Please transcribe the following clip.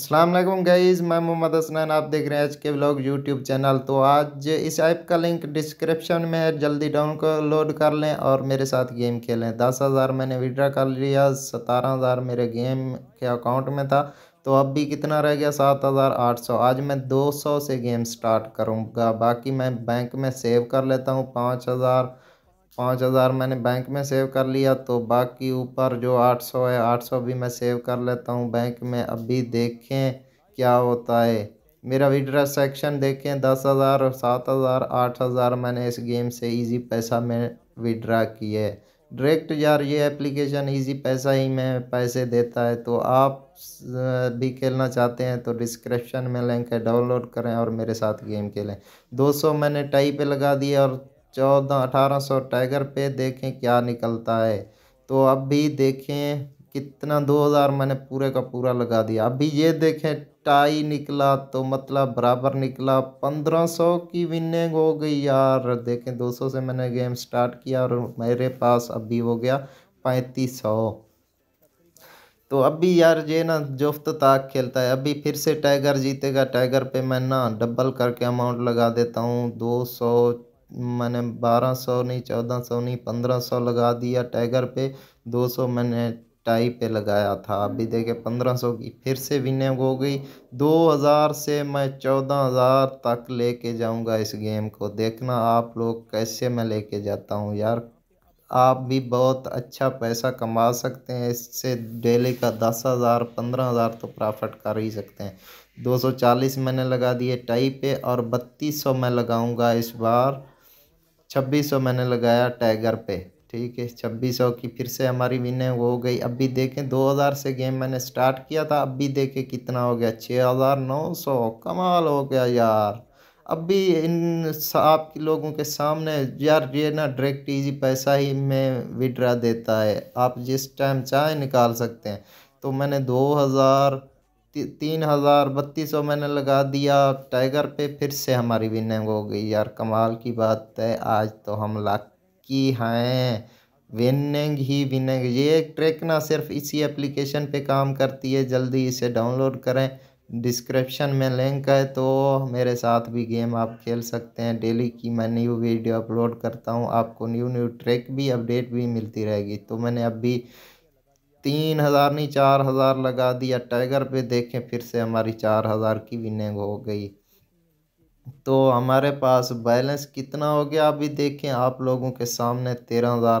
Aslam guys मैं मोहम्मद हसनैन आप देख रहे हैं आज के ब्लॉग यूट्यूब चैनल तो आज इस ऐप का लिंक डिस्क्रिप्शन में है जल्दी लोड कर लें और मेरे साथ गेम खेलें दस हज़ार मैंने विड्रा कर लिया सतारह हज़ार मेरे गेम के अकाउंट में था तो अब भी कितना रह गया सात हज़ार आठ सौ आज मैं दो सौ से गेम स्टार्ट करूँगा बाकी मैं बैंक में सेव कर लेता हूँ पाँच हज़ार पाँच हज़ार मैंने बैंक में सेव कर लिया तो बाकी ऊपर जो आठ सौ है आठ सौ भी मैं सेव कर लेता हूँ बैंक में अभी देखें क्या होता है मेरा विड्रा सेक्शन देखें दस हज़ार सात हज़ार आठ हज़ार मैंने इस गेम से इजी पैसा में विड्रा किया है डायरेक्ट यार ये एप्लीकेशन इजी पैसा ही में पैसे देता है तो आप भी खेलना चाहते हैं तो डिस्क्रिप्शन में लिंक है डाउनलोड करें और मेरे साथ गेम खेलें 200 मैंने टाई पे लगा दिया और चौदह अठारह सौ टाइगर पे देखें क्या निकलता है तो अब भी देखें कितना दो हज़ार मैंने पूरे का पूरा लगा दिया अभी ये देखें टाई निकला तो मतलब बराबर निकला पंद्रह सौ की विनिंग हो गई यार देखें दो सौ से मैंने गेम स्टार्ट किया और मेरे पास अभी हो गया पैंतीस सौ तो अभी यार ये ना जुफ्त ताक खेलता है अभी फिर से टाइगर जीतेगा टाइगर पे मैं ना डबल करके अमाउंट लगा देता हूँ दो सौ मैंने बारह सौ नहीं चौदह सौ नहीं पंद्रह सौ लगा दिया टाइगर पे दो सौ मैंने टाई पे लगाया था अभी देखे पंद्रह सौ की फिर से विनिंग हो गई दो हज़ार से मैं चौदह हज़ार तक लेके जाऊंगा इस गेम को देखना आप लोग कैसे मैं लेके जाता हूँ यार आप भी बहुत अच्छा पैसा कमा सकते हैं इससे डेली का दस हज़ार पंद्रह हज़ार तो प्रॉफिट कर ही सकते हैं दो सौ चालीस मैंने लगा दिए टाई पे और बत्तीस सौ मैं लगाऊंगा इस बार छब्बीस सौ मैंने लगाया टाइगर पे ठीक है छब्बीस सौ की फिर से हमारी विनिंग हो गई अभी देखें दो हज़ार से गेम मैंने स्टार्ट किया था अब भी देखें कितना हो गया छः हज़ार नौ सौ कमाल हो गया यार अब भी इन आप लोगों के सामने यार ये ना डायरेक्ट इजी पैसा ही में विड्रा देता है आप जिस टाइम चाहे निकाल सकते हैं तो मैंने दो हज़ार तीन हज़ार बत्तीस सौ मैंने लगा दिया टाइगर पे फिर से हमारी विनिंग हो गई यार कमाल की बात है आज तो हम लकी हैं विनिंग ही विनिंग ये एक ट्रैक ना सिर्फ इसी एप्लीकेशन पे काम करती है जल्दी इसे डाउनलोड करें डिस्क्रिप्शन में लिंक है तो मेरे साथ भी गेम आप खेल सकते हैं डेली की मैं न्यू वीडियो अपलोड करता हूँ आपको न्यू न्यू ट्रैक भी अपडेट भी मिलती रहेगी तो मैंने अब भी तीन हज़ार नहीं चार हज़ार लगा दिया टाइगर पे देखें फिर से हमारी चार हज़ार की विनिंग हो गई तो हमारे पास बैलेंस कितना हो गया अभी देखें आप लोगों के सामने तेरह हज़ार